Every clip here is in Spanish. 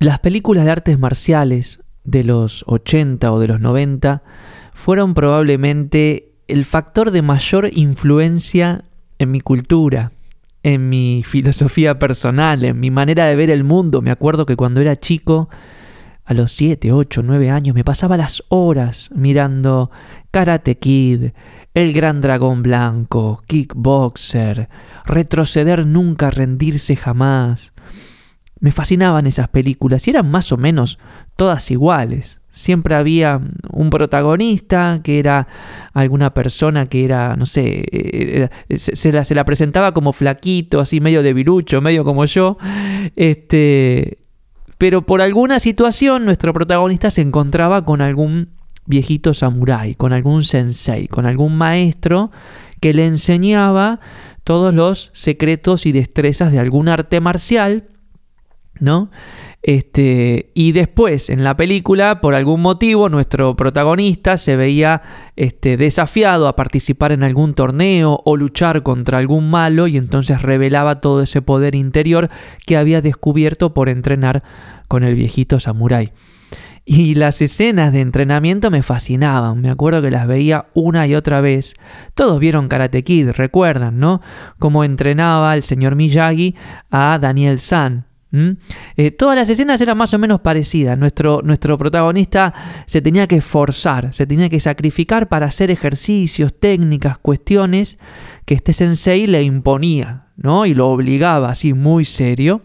Las películas de artes marciales de los 80 o de los 90 fueron probablemente el factor de mayor influencia en mi cultura, en mi filosofía personal, en mi manera de ver el mundo. Me acuerdo que cuando era chico, a los 7, 8, 9 años, me pasaba las horas mirando Karate Kid, El Gran Dragón Blanco, Kickboxer, Retroceder Nunca, Rendirse Jamás, me fascinaban esas películas y eran más o menos todas iguales. Siempre había un protagonista que era alguna persona que era, no sé, eh, eh, se, la, se, la, presentaba como flaquito, así medio debilucho, medio como yo. Este, pero por alguna situación nuestro protagonista se encontraba con algún viejito samurái, con algún sensei, con algún maestro que le enseñaba todos los secretos y destrezas de algún arte marcial ¿no? Este, y después, en la película, por algún motivo, nuestro protagonista se veía este, desafiado a participar en algún torneo o luchar contra algún malo y entonces revelaba todo ese poder interior que había descubierto por entrenar con el viejito samurái. Y las escenas de entrenamiento me fascinaban, me acuerdo que las veía una y otra vez. Todos vieron Karate Kid, recuerdan, ¿no? Cómo entrenaba el señor Miyagi a Daniel San, ¿Mm? Eh, todas las escenas eran más o menos parecidas. Nuestro, nuestro protagonista se tenía que forzar se tenía que sacrificar para hacer ejercicios, técnicas, cuestiones que este sensei le imponía, ¿no? Y lo obligaba así muy serio.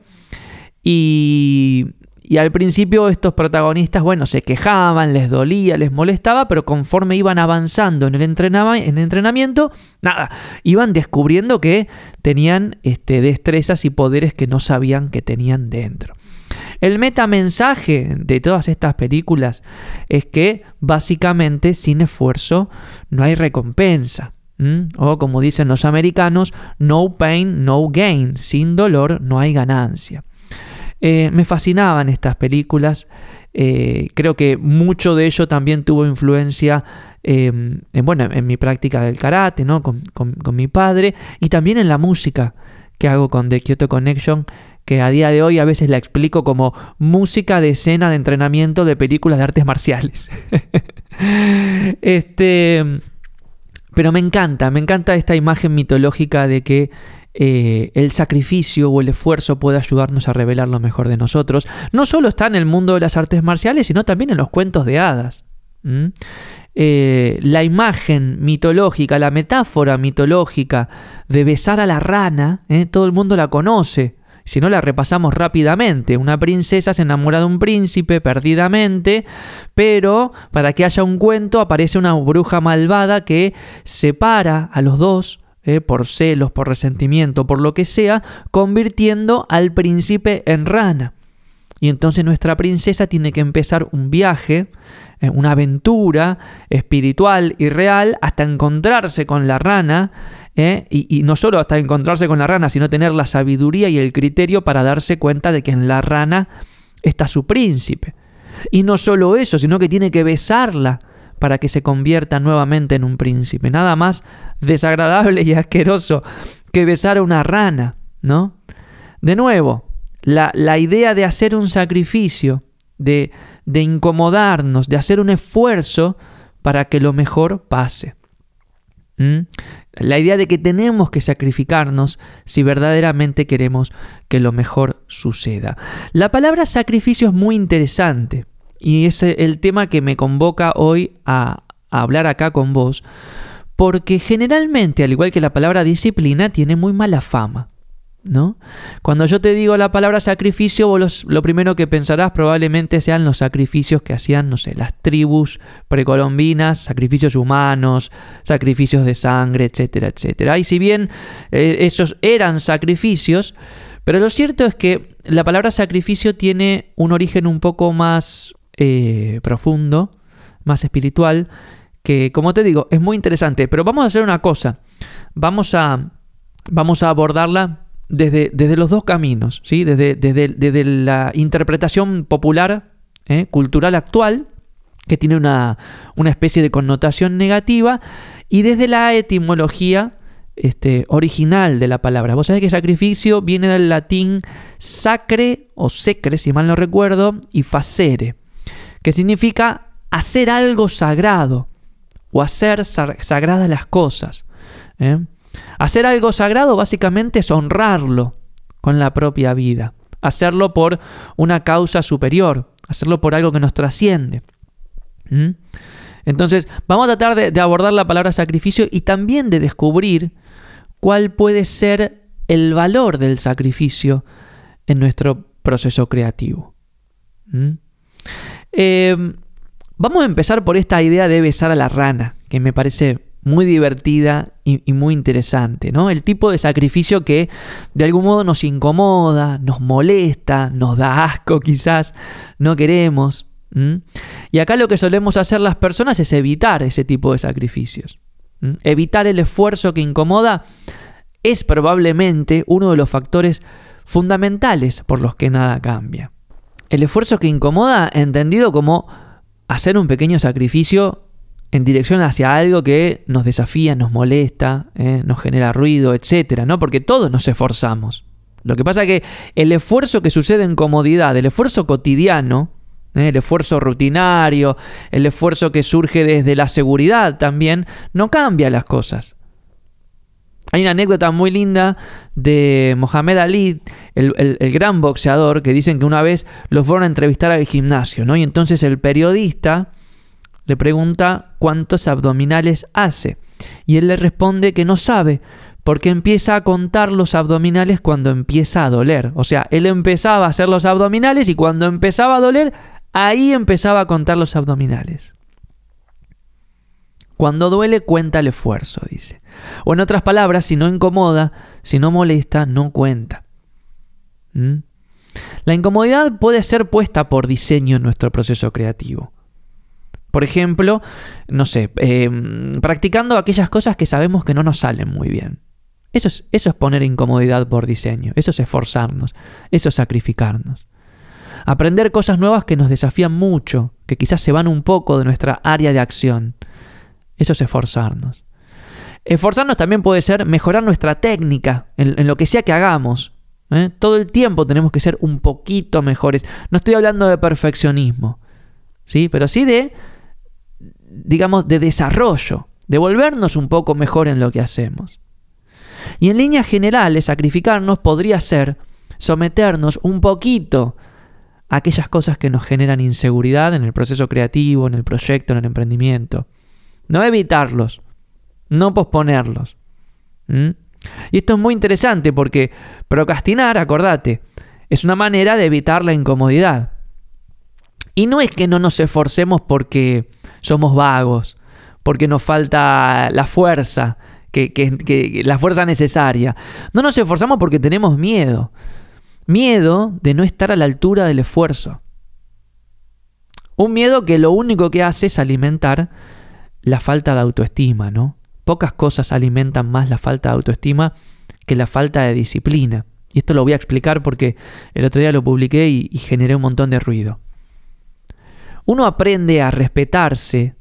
Y y al principio estos protagonistas, bueno, se quejaban, les dolía, les molestaba, pero conforme iban avanzando en el, entrenamiento, nada, iban descubriendo que tenían este, destrezas y poderes que no sabían que tenían dentro. El metamensaje de todas estas películas es que básicamente sin esfuerzo no hay recompensa. O como dicen los americanos, no pain, no gain, sin dolor no hay ganancia. Eh, me fascinaban estas películas. Eh, creo que mucho de ello también tuvo influencia em, en, bueno, en mi práctica del karate, ¿no? Con, mi padre, y también en la música que hago con The Kyoto Connection, que a día de hoy a veces la explico como música de escena de entrenamiento de películas de artes marciales. este, pero me encanta, me encanta esta imagen mitológica de que eh, el sacrificio o el esfuerzo puede ayudarnos a revelar lo mejor de nosotros. No solo está en el mundo de las artes marciales, sino también en los cuentos de hadas. Eh, la imagen mitológica, la metáfora mitológica de besar a la rana, ¿eh? todo el mundo la conoce. Si no la repasamos rápidamente, una princesa se enamora de un príncipe perdidamente, pero para que haya un cuento aparece una bruja malvada que separa a los dos eh, por celos, por resentimiento, por lo que sea, convirtiendo al príncipe en rana. Y entonces nuestra princesa tiene que empezar un viaje, eh, una aventura espiritual y real hasta encontrarse con la rana, eh, y, y, no solo hasta encontrarse con la rana, sino tener la sabiduría y el criterio para darse cuenta de que en la rana está su príncipe. Y no solo eso, sino que tiene que besarla para que se convierta nuevamente en un príncipe. Nada más desagradable y asqueroso que besar a una rana, ¿no? De nuevo, la, idea de hacer un sacrificio, de, de incomodarnos, de hacer un esfuerzo para que lo mejor pase. ¿Mm? La idea de que tenemos que sacrificarnos si verdaderamente queremos que lo mejor suceda. La palabra sacrificio es muy interesante y es el tema que me convoca hoy a, hablar acá con vos, porque generalmente, al igual que la palabra disciplina, tiene muy mala fama. ¿No? Cuando yo te digo la palabra sacrificio, lo primero que pensarás probablemente sean los sacrificios que hacían, no sé, las tribus precolombinas, sacrificios humanos, sacrificios de sangre, etcétera, etcétera. Y si bien eh, esos eran sacrificios, pero lo cierto es que la palabra sacrificio tiene un origen un poco más eh, profundo, más espiritual, que como te digo, es muy interesante. Pero vamos a hacer una cosa, vamos a, vamos a abordarla desde, desde los dos caminos, ¿sí? desde, desde, la interpretación popular, ¿eh? cultural actual, que tiene una, especie de connotación negativa, y desde la etimología este, original de la palabra. Vos sabés que sacrificio viene del latín sacre o secre, si mal no recuerdo, y facere que significa hacer algo sagrado o hacer sagradas las cosas. ¿eh? Hacer algo sagrado básicamente es honrarlo con la propia vida, hacerlo por una causa superior, hacerlo por algo que nos trasciende. Entonces, vamos a tratar de, abordar la palabra sacrificio y también de descubrir cuál puede ser el valor del sacrificio en nuestro proceso creativo. Em, vamos a empezar por esta idea de besar a la rana, que me parece muy divertida y, muy interesante, ¿no? El tipo de sacrificio que de algún modo nos incomoda, nos molesta, nos da asco quizás, no queremos. Y acá lo que solemos hacer las personas es evitar ese tipo de sacrificios. Evitar el esfuerzo que incomoda es probablemente uno de los factores fundamentales por los que nada cambia. El esfuerzo que incomoda, entendido como hacer un pequeño sacrificio en dirección hacia algo que nos desafía, nos molesta, eh, nos genera ruido, etcétera, ¿no? Porque todos nos esforzamos. Lo que pasa es que el esfuerzo que sucede en comodidad, el esfuerzo cotidiano, eh, el esfuerzo rutinario, el esfuerzo que surge desde la seguridad también, no cambia las cosas. Hay una anécdota muy linda de Mohamed Ali, el, gran boxeador, que dicen que una vez los fueron a entrevistar al gimnasio, ¿no? Y entonces el periodista le pregunta cuántos abdominales hace. Y él le responde que no sabe, porque empieza a contar los abdominales cuando empieza a doler. O sea, él empezaba a hacer los abdominales y cuando empezaba a doler, ahí empezaba a contar los abdominales. Cuando duele cuenta el esfuerzo, dice. O en otras palabras, si no incomoda, si no molesta, no cuenta. ¿Mm? La incomodidad puede ser puesta por diseño en nuestro proceso creativo. Por ejemplo, no sé, eh, practicando aquellas cosas que sabemos que no nos salen muy bien. Eso es, eso es poner incomodidad por diseño, eso es esforzarnos, eso es sacrificarnos. Aprender cosas nuevas que nos desafían mucho, que quizás se van un poco de nuestra área de acción. Eso es esforzarnos. Esforzarnos también puede ser mejorar nuestra técnica en, lo que sea que hagamos. ¿eh? Todo el tiempo tenemos que ser un poquito mejores. No estoy hablando de perfeccionismo, ¿sí? pero sí de, digamos, de desarrollo, de volvernos un poco mejor en lo que hacemos. Y en líneas generales, sacrificarnos podría ser someternos un poquito a aquellas cosas que nos generan inseguridad en el proceso creativo, en el proyecto, en el emprendimiento no evitarlos, no posponerlos. Y esto es muy interesante porque procrastinar, acordate, es una manera de evitar la incomodidad. Y no es que no nos esforcemos porque somos vagos, porque nos falta la fuerza, la fuerza necesaria. No nos esforzamos porque tenemos miedo. Miedo de no estar a la altura del esfuerzo. Un miedo que lo único que hace es alimentar la falta de autoestima, ¿no? Pocas cosas alimentan más la falta de autoestima que la falta de disciplina. Y esto lo voy a explicar porque el otro día lo publiqué y, generé un montón de ruido. Uno aprende a respetarse,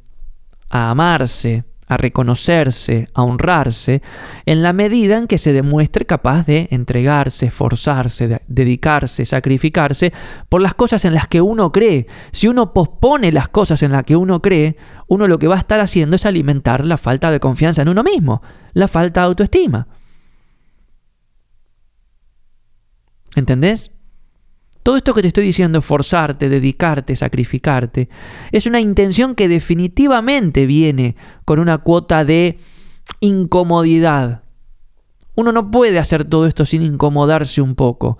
a amarse, a reconocerse, a honrarse, en la medida en que se demuestre capaz de entregarse, esforzarse, dedicarse, sacrificarse por las cosas en las que uno cree. Si uno pospone las cosas en las que uno cree, uno lo que va a estar haciendo es alimentar la falta de confianza en uno mismo, la falta de autoestima. ¿Entendés? Todo esto que te estoy diciendo, forzarte, dedicarte, sacrificarte, es una intención que definitivamente viene con una cuota de incomodidad. Uno no puede hacer todo esto sin incomodarse un poco.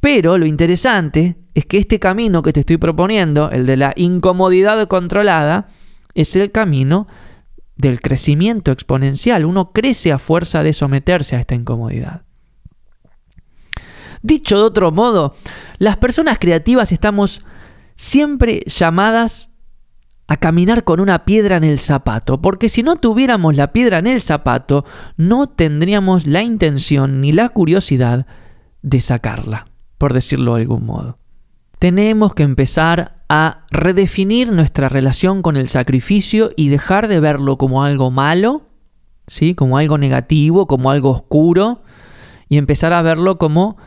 Pero lo interesante es que este camino que te estoy proponiendo, el de la incomodidad controlada, es el camino del crecimiento exponencial. Uno crece a fuerza de someterse a esta incomodidad. Dicho de otro modo, las personas creativas estamos siempre llamadas a caminar con una piedra en el zapato, porque si no tuviéramos la piedra en el zapato, no tendríamos la intención ni la curiosidad de sacarla, por decirlo de algún modo. Tenemos que empezar a redefinir nuestra relación con el sacrificio y dejar de verlo como algo malo, ¿sí? como algo negativo, como algo oscuro, y empezar a verlo como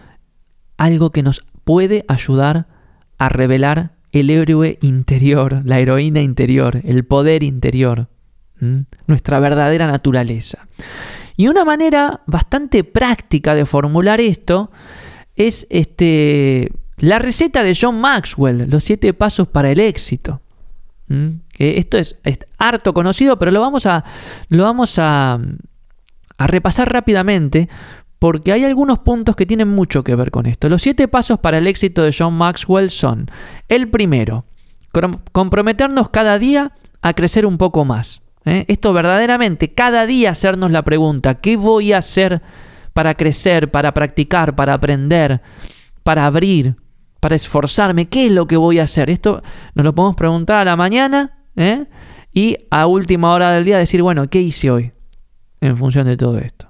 algo que nos puede ayudar a revelar el héroe interior, la heroína interior, el poder interior, nuestra verdadera naturaleza. Y una manera bastante práctica de formular esto es este, la receta de John Maxwell, los siete pasos para el éxito. Esto es, harto conocido, pero lo vamos a, lo vamos a repasar rápidamente porque hay algunos puntos que tienen mucho que ver con esto. Los siete pasos para el éxito de John Maxwell son, el primero, comprometernos cada día a crecer un poco más. ¿eh? Esto verdaderamente, cada día hacernos la pregunta, ¿qué voy a hacer para crecer, para practicar, para aprender, para abrir, para esforzarme? ¿Qué es lo que voy a hacer? Esto nos lo podemos preguntar a la mañana ¿eh? y a última hora del día decir, bueno, ¿qué hice hoy en función de todo esto?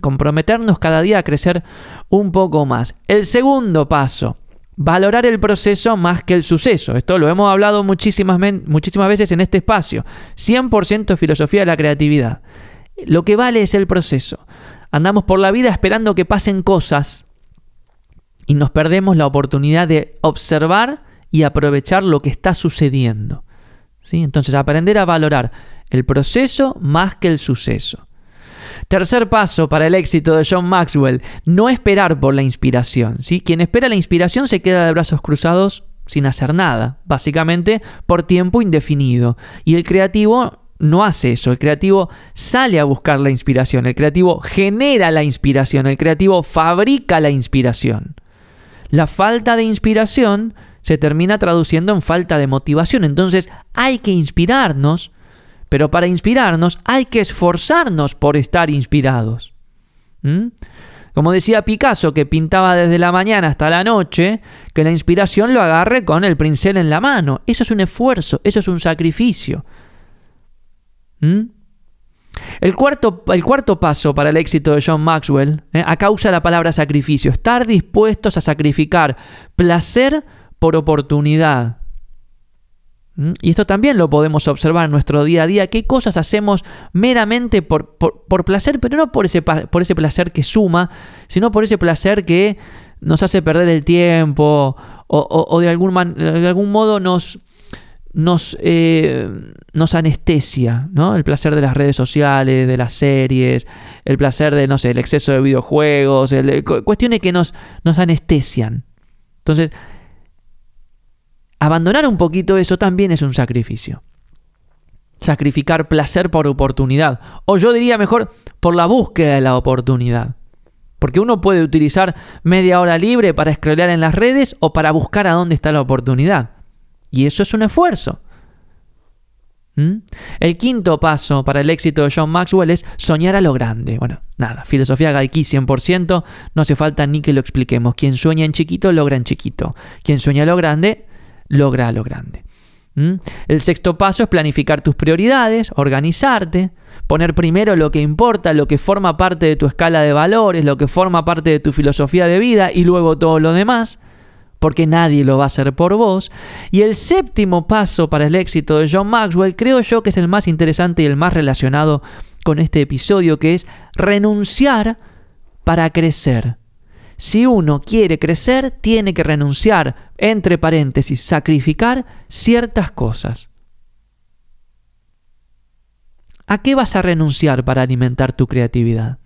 Comprometernos cada día a crecer un poco más. El segundo paso, valorar el proceso más que el suceso. Esto lo hemos hablado muchísimas, muchísimas veces en este espacio. 100% filosofía de la creatividad. Lo que vale es el proceso. Andamos por la vida esperando que pasen cosas y nos perdemos la oportunidad de observar y aprovechar lo que está sucediendo. ¿Sí? Entonces, aprender a valorar el proceso más que el suceso. Tercer paso para el éxito de John Maxwell, no esperar por la inspiración. Si Quien espera la inspiración se queda de brazos cruzados sin hacer nada, básicamente por tiempo indefinido. Y el creativo no hace eso, el creativo sale a buscar la inspiración, el creativo genera la inspiración, el creativo fabrica la inspiración. La falta de inspiración se termina traduciendo en falta de motivación, entonces hay que inspirarnos pero para inspirarnos hay que esforzarnos por estar inspirados. ¿Mm? Como decía Picasso, que pintaba desde la mañana hasta la noche, que la inspiración lo agarre con el pincel en la mano. Eso es un esfuerzo, eso es un sacrificio. ¿Mm? El, cuarto, el cuarto, paso para el éxito de John Maxwell, ¿eh? a causa de la palabra sacrificio, estar dispuestos a sacrificar placer por oportunidad. ¿Mm? Y esto también lo podemos observar en nuestro día a día, qué cosas hacemos meramente por, placer, pero no por ese, por ese placer que suma, sino por ese placer que nos hace perder el tiempo o, de, algún algún modo nos, nos, eh, nos anestesia, El placer de las redes sociales, de las series, el placer de, no el exceso de videojuegos, cuestiones que nos, nos anestesian. Entonces, abandonar un poquito eso también es un sacrificio. Sacrificar placer por oportunidad. O yo diría mejor, por la búsqueda de la oportunidad. Porque uno puede utilizar media hora libre para scrollear en las redes o para buscar a dónde está la oportunidad. Y eso es un esfuerzo. ¿Mm? El quinto paso para el éxito de John Maxwell es soñar a lo grande. Bueno, nada, filosofía Gaiki 100%, no hace falta ni que lo expliquemos. Quien sueña en chiquito logra en chiquito. Quien sueña a lo grande logra lo grande. ¿Mm? El sexto paso es planificar tus prioridades, organizarte, poner primero lo que importa, lo que forma parte de tu escala de valores, lo que forma parte de tu filosofía de vida y luego todo lo demás, porque nadie lo va a hacer por vos. Y el séptimo paso para el éxito de John Maxwell creo yo que es el más interesante y el más relacionado con este episodio, que es renunciar para crecer. Si uno quiere crecer, tiene que renunciar, entre paréntesis, sacrificar ciertas cosas. ¿A qué vas a renunciar para alimentar tu creatividad?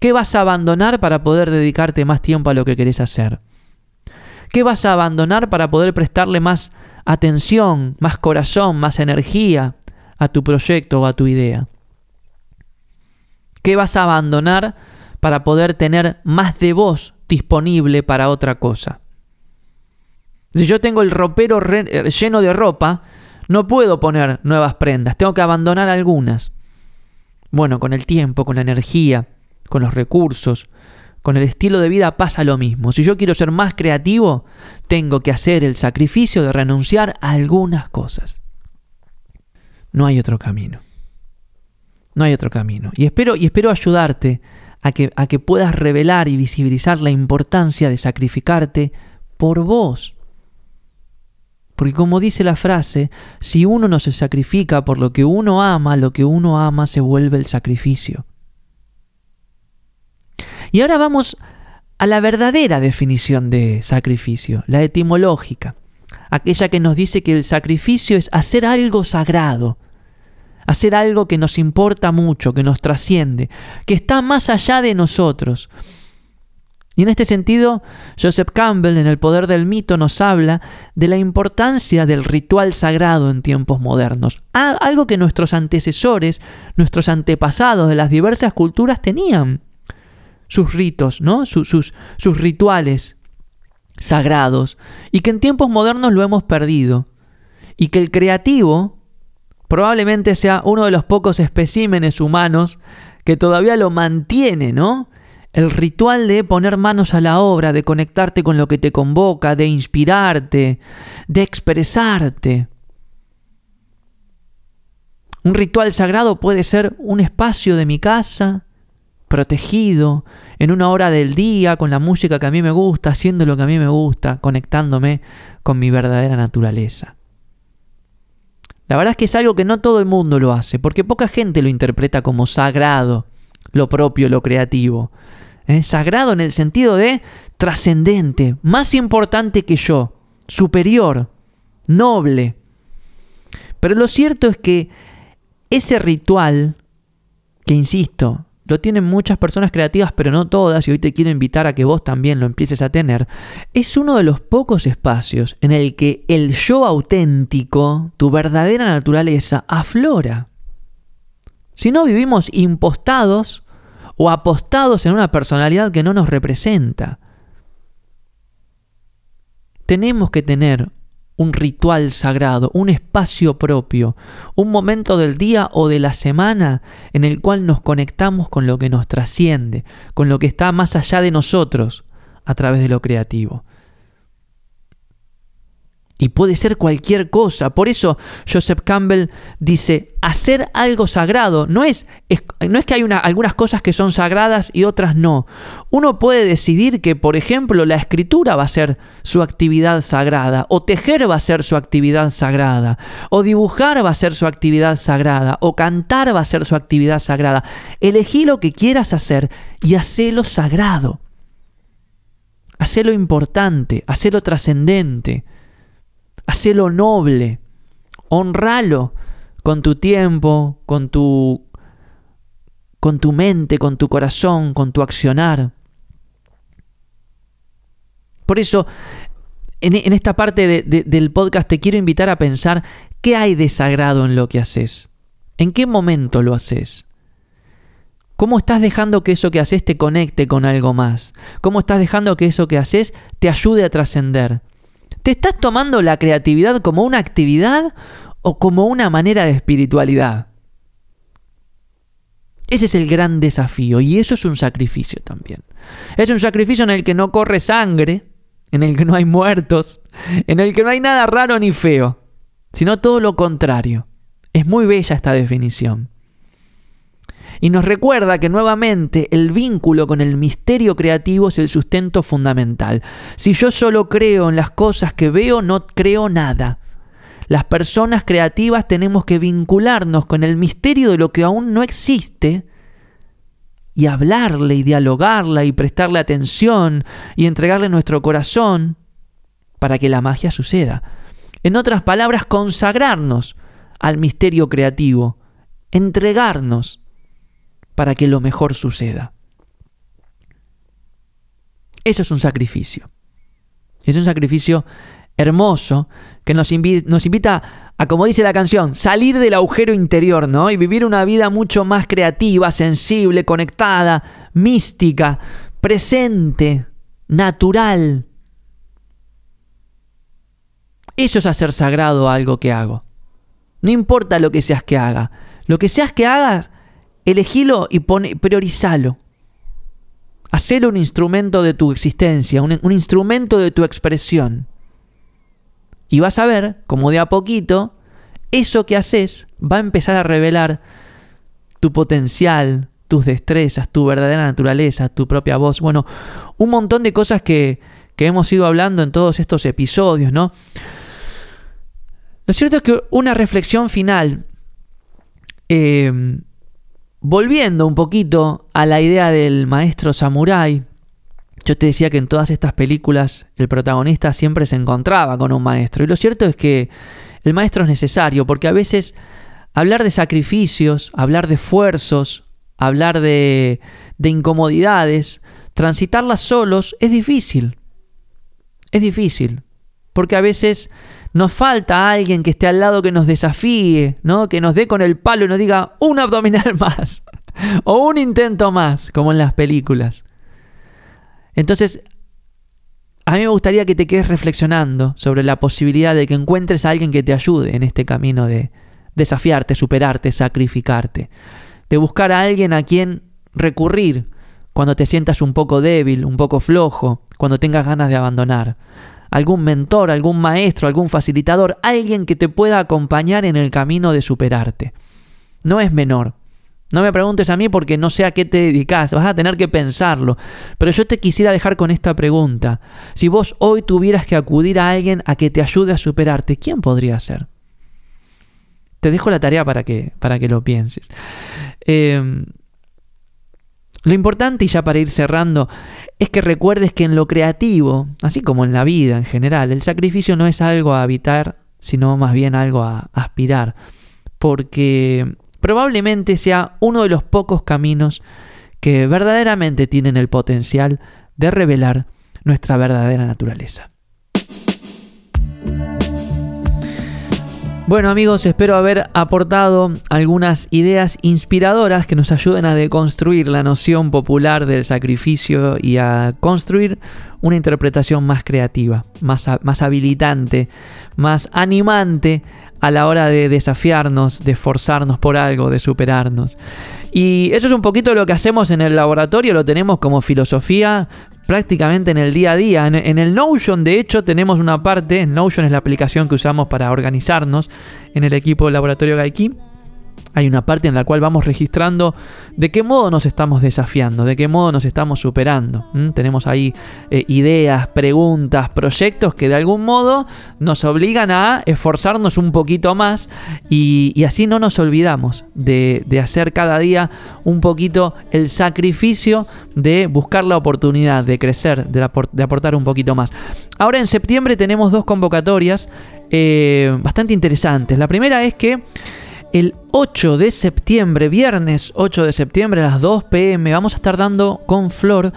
¿Qué vas a abandonar para poder dedicarte más tiempo a lo que querés hacer? ¿Qué vas a abandonar para poder prestarle más atención, más corazón, más energía a tu proyecto o a tu idea? ¿Qué vas a abandonar para poder tener más de vos disponible para otra cosa. Si yo tengo el ropero eh, lleno de ropa, no puedo poner nuevas prendas, tengo que abandonar algunas. Bueno, con el tiempo, con la energía, con los recursos, con el estilo de vida pasa lo mismo. Si yo quiero ser más creativo, tengo que hacer el sacrificio de renunciar a algunas cosas. No hay otro camino. No hay otro camino. Y espero, y espero ayudarte a que, a que puedas revelar y visibilizar la importancia de sacrificarte por vos. Porque como dice la frase, si uno no se sacrifica por lo que uno ama, lo que uno ama se vuelve el sacrificio. Y ahora vamos a la verdadera definición de sacrificio, la etimológica, aquella que nos dice que el sacrificio es hacer algo sagrado, hacer algo que nos importa mucho, que nos trasciende, que está más allá de nosotros. Y en este sentido, Joseph Campbell en El Poder del Mito nos habla de la importancia del ritual sagrado en tiempos modernos, algo que nuestros antecesores, nuestros antepasados de las diversas culturas tenían, sus ritos, ¿no? sus, sus, sus rituales sagrados, y que en tiempos modernos lo hemos perdido, y que el creativo, probablemente sea uno de los pocos especímenes humanos que todavía lo mantiene, ¿no? El ritual de poner manos a la obra, de conectarte con lo que te convoca, de inspirarte, de expresarte. Un ritual sagrado puede ser un espacio de mi casa, protegido, en una hora del día, con la música que a mí me gusta, haciendo lo que a mí me gusta, conectándome con mi verdadera naturaleza. La verdad es que es algo que no todo el mundo lo hace, porque poca gente lo interpreta como sagrado, lo propio, lo creativo. ¿eh? Sagrado en el sentido de trascendente, más importante que yo, superior, noble. Pero lo cierto es que ese ritual, que insisto, lo tienen muchas personas creativas, pero no todas, y hoy te quiero invitar a que vos también lo empieces a tener, es uno de los pocos espacios en el que el yo auténtico, tu verdadera naturaleza, aflora. Si no vivimos impostados o apostados en una personalidad que no nos representa, tenemos que tener un ritual sagrado, un espacio propio, un momento del día o de la semana en el cual nos conectamos con lo que nos trasciende, con lo que está más allá de nosotros a través de lo creativo. Y puede ser cualquier cosa. Por eso Joseph Campbell dice, hacer algo sagrado no es, no es que hay algunas cosas que son sagradas y otras no. Uno puede decidir que, por ejemplo, la escritura va a ser su actividad sagrada, o tejer va a ser su actividad sagrada, o dibujar va a ser su actividad sagrada, o cantar va a ser su actividad sagrada. Elegí lo que quieras hacer y hacelo sagrado. Hacelo importante, hacelo trascendente hacelo noble, honralo con tu tiempo, con tu con tu mente, con tu corazón, con tu accionar. Por eso, en, esta parte del podcast te quiero invitar a pensar qué hay de sagrado en lo que haces, en qué momento lo haces, cómo estás dejando que eso que haces te conecte con algo más, cómo estás dejando que eso que haces te ayude a trascender, ¿Te estás tomando la creatividad como una actividad o como una manera de espiritualidad? Ese es el gran desafío y eso es un sacrificio también. Es un sacrificio en el que no corre sangre, en el que no hay muertos, en el que no hay nada raro ni feo, sino todo lo contrario. Es muy bella esta definición y nos recuerda que nuevamente el vínculo con el misterio creativo es el sustento fundamental. Si yo solo creo en las cosas que veo, no creo nada. Las personas creativas tenemos que vincularnos con el misterio de lo que aún no existe y hablarle y dialogarla y prestarle atención y entregarle nuestro corazón para que la magia suceda. En otras palabras, consagrarnos al misterio creativo, entregarnos para que lo mejor suceda. Eso es un sacrificio. Es un sacrificio hermoso que nos, invita, a, como dice la canción, salir del agujero interior, ¿no? Y vivir una vida mucho más creativa, sensible, conectada, mística, presente, natural. Eso es hacer sagrado algo que hago. No importa lo que seas que haga. Lo que seas que hagas, elegilo y pone, priorizalo. Hacelo un instrumento de tu existencia, un, instrumento de tu expresión. Y vas a ver, como de a poquito, eso que haces va a empezar a revelar tu potencial, tus destrezas, tu verdadera naturaleza, tu propia voz. Bueno, un montón de cosas que, que, hemos ido hablando en todos estos episodios, ¿no? Lo cierto es que una reflexión final eh, volviendo un poquito a la idea del maestro samurái, yo te decía que en todas estas películas el protagonista siempre se encontraba con un maestro. Y lo cierto es que el maestro es necesario porque a veces hablar de sacrificios, hablar de esfuerzos, hablar de, de incomodidades, transitarlas solos es difícil. Es difícil. Porque a veces nos falta alguien que esté al lado que nos desafíe, ¿no? Que nos dé con el palo y nos diga un abdominal más o un intento más, como en las películas. Entonces, a mí me gustaría que te quedes reflexionando sobre la posibilidad de que encuentres a alguien que te ayude en este camino de desafiarte, superarte, sacrificarte. De buscar a alguien a quien recurrir cuando te sientas un poco débil, un poco flojo, cuando tengas ganas de abandonar algún mentor, algún maestro, algún facilitador, alguien que te pueda acompañar en el camino de superarte. No es menor. No me preguntes a mí porque no sé a qué te dedicas, vas a tener que pensarlo. Pero yo te quisiera dejar con esta pregunta. Si vos hoy tuvieras que acudir a alguien a que te ayude a superarte, ¿quién podría ser? Te dejo la tarea para que, para que lo pienses. Eh, lo importante, y ya para ir cerrando, es que recuerdes que en lo creativo, así como en la vida en general, el sacrificio no es algo a evitar, sino más bien algo a aspirar, porque probablemente sea uno de los pocos caminos que verdaderamente tienen el potencial de revelar nuestra verdadera naturaleza. Bueno amigos, espero haber aportado algunas ideas inspiradoras que nos ayuden a deconstruir la noción popular del sacrificio y a construir una interpretación más creativa, más, más habilitante, más animante a la hora de desafiarnos, de esforzarnos por algo, de superarnos. Y eso es un poquito lo que hacemos en el laboratorio, lo tenemos como filosofía, prácticamente en el día a día. En, el Notion, de hecho, tenemos una parte, Notion es la aplicación que usamos para organizarnos en el equipo Laboratorio Gaikin hay una parte en la cual vamos registrando de qué modo nos estamos desafiando, de qué modo nos estamos superando. Tenemos ahí eh, ideas, preguntas, proyectos que de algún modo nos obligan a esforzarnos un poquito más y, así no nos olvidamos de, hacer cada día un poquito el sacrificio de buscar la oportunidad de crecer, de, aportar un poquito más. Ahora en septiembre tenemos dos convocatorias eh, bastante interesantes. La primera es que el 8 de septiembre, viernes 8 de septiembre a las 2 pm, vamos a estar dando con Flor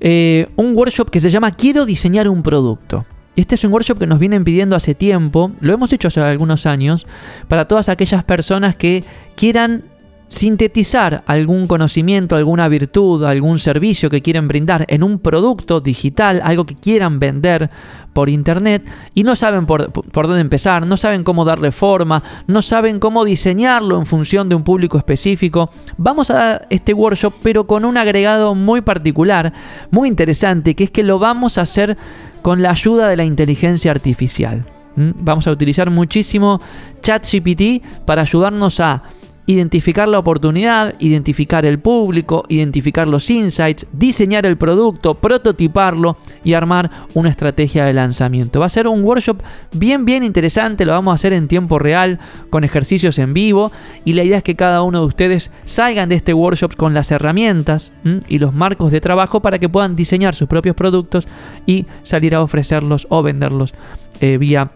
eh, un workshop que se llama Quiero diseñar un producto. Este es un workshop que nos vienen pidiendo hace tiempo, lo hemos hecho hace algunos años, para todas aquellas personas que quieran sintetizar algún conocimiento, alguna virtud, algún servicio que quieren brindar en un producto digital, algo que quieran vender por internet y no saben por, dónde empezar, no saben cómo darle forma, no saben cómo diseñarlo en función de un público específico. Vamos a dar este workshop pero con un agregado muy particular, muy interesante, que es que lo vamos a hacer con la ayuda de la inteligencia artificial. ¿Mm? Vamos a utilizar muchísimo ChatGPT para ayudarnos a identificar la oportunidad, identificar el público, identificar los insights, diseñar el producto, prototiparlo y armar una estrategia de lanzamiento. Va a ser un workshop bien, bien interesante, lo vamos a hacer en tiempo real, con ejercicios en vivo y la idea es que cada uno de ustedes salgan de este workshop con las herramientas y los marcos de trabajo para que puedan diseñar sus propios productos y salir a ofrecerlos o venderlos eh, vía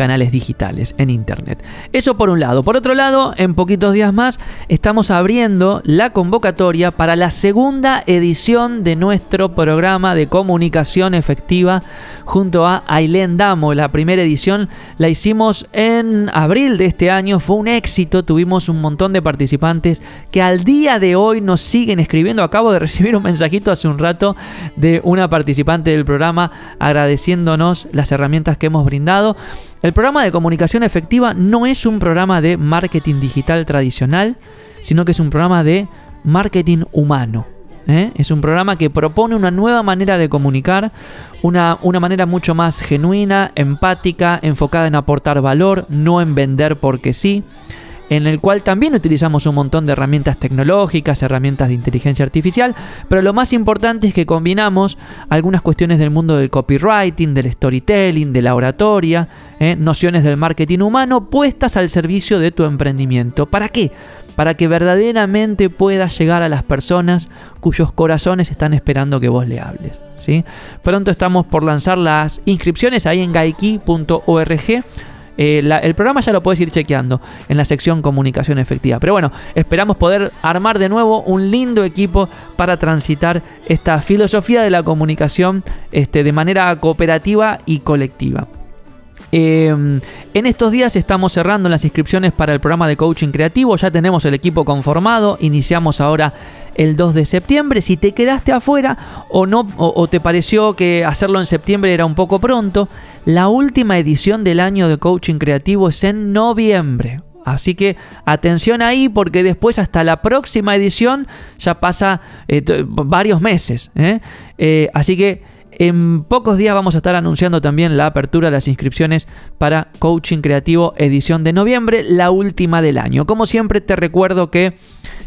canales digitales en Internet. Eso por un lado. Por otro lado, en poquitos días más estamos abriendo la convocatoria para la segunda edición de nuestro programa de comunicación efectiva junto a Ailén Damo. La primera edición la hicimos en abril de este año. Fue un éxito. Tuvimos un montón de participantes que al día de hoy nos siguen escribiendo. Acabo de recibir un mensajito hace un rato de una participante del programa agradeciéndonos las herramientas que hemos brindado. El programa de comunicación efectiva no es un programa de marketing digital tradicional, sino que es un programa de marketing humano. ¿eh? Es un programa que propone una nueva manera de comunicar, una, una manera mucho más genuina, empática, enfocada en aportar valor, no en vender porque sí en el cual también utilizamos un montón de herramientas tecnológicas, herramientas de inteligencia artificial, pero lo más importante es que combinamos algunas cuestiones del mundo del copywriting, del storytelling, de la oratoria, ¿eh? nociones del marketing humano puestas al servicio de tu emprendimiento. ¿Para qué? Para que verdaderamente puedas llegar a las personas cuyos corazones están esperando que vos le hables. ¿sí? Pronto estamos por lanzar las inscripciones ahí en gaiki.org eh, el programa ya lo puedes ir chequeando en la sección comunicación efectiva. Pero bueno, esperamos poder armar de nuevo un lindo equipo para transitar esta filosofía de la comunicación este, de manera cooperativa y colectiva. Em, en estos días estamos cerrando las inscripciones para el programa de coaching creativo, ya tenemos el equipo conformado, iniciamos ahora el 2 de septiembre. Si te quedaste afuera o no te pareció que hacerlo en septiembre era un poco pronto, la última edición del año de coaching creativo es en noviembre. Así que atención ahí porque después hasta la próxima edición ya pasa eh, varios meses. ¿eh? Eh, así que en pocos días vamos a estar anunciando también la apertura de las inscripciones para Coaching Creativo edición de noviembre, la última del año. Como siempre te recuerdo que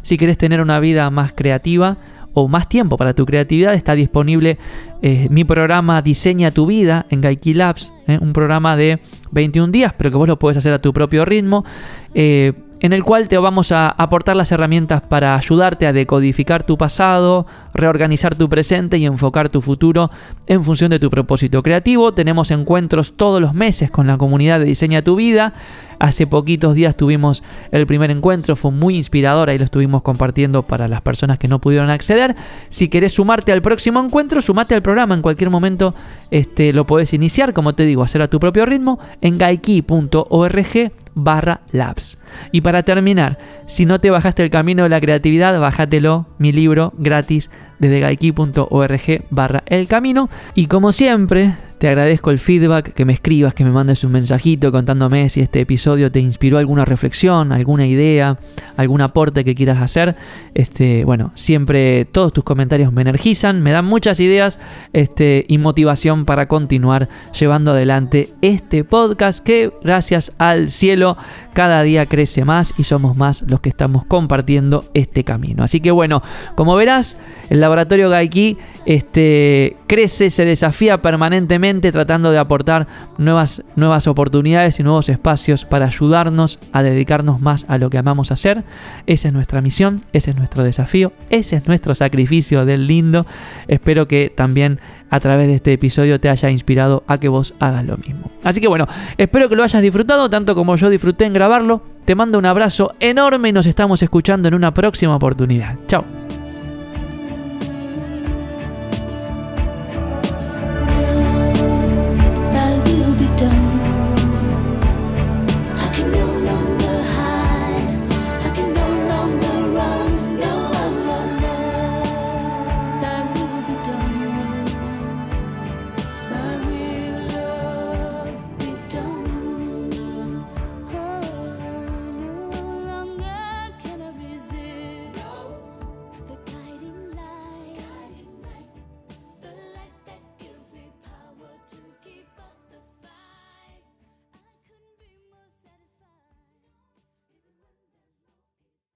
si quieres tener una vida más creativa, o más tiempo para tu creatividad, está disponible eh, mi programa Diseña tu vida en Gaiki Labs, eh, un programa de 21 días, pero que vos lo puedes hacer a tu propio ritmo. Eh, en el cual te vamos a aportar las herramientas para ayudarte a decodificar tu pasado, reorganizar tu presente y enfocar tu futuro en función de tu propósito creativo. Tenemos encuentros todos los meses con la comunidad de Diseña tu Vida. Hace poquitos días tuvimos el primer encuentro, fue muy inspirador, ahí lo estuvimos compartiendo para las personas que no pudieron acceder. Si querés sumarte al próximo encuentro, sumate al programa en cualquier momento, este, lo podés iniciar, como te digo, hacer a tu propio ritmo en gaiki.org barra labs. Y para terminar, si no te bajaste el camino de la creatividad, bájatelo, mi libro gratis desde gaiki.org barra el camino. Y como siempre, te agradezco el feedback, que me escribas, que me mandes un mensajito contándome si este episodio te inspiró alguna reflexión, alguna idea, algún aporte que quieras hacer. Este, bueno, siempre todos tus comentarios me energizan, me dan muchas ideas este, y motivación para continuar llevando adelante este podcast que gracias al cielo cada día crece más y somos más los que estamos compartiendo este camino. Así que bueno, como verás, el laboratorio Gaiki este, crece, se desafía permanentemente tratando de aportar nuevas, nuevas oportunidades y nuevos espacios para ayudarnos a dedicarnos más a lo que amamos hacer. Esa es nuestra misión, ese es nuestro desafío, ese es nuestro sacrificio del lindo. Espero que también a través de este episodio te haya inspirado a que vos hagas lo mismo. Así que bueno, espero que lo hayas disfrutado tanto como yo disfruté en grabarlo. Te mando un abrazo enorme y nos estamos escuchando en una próxima oportunidad. Chao.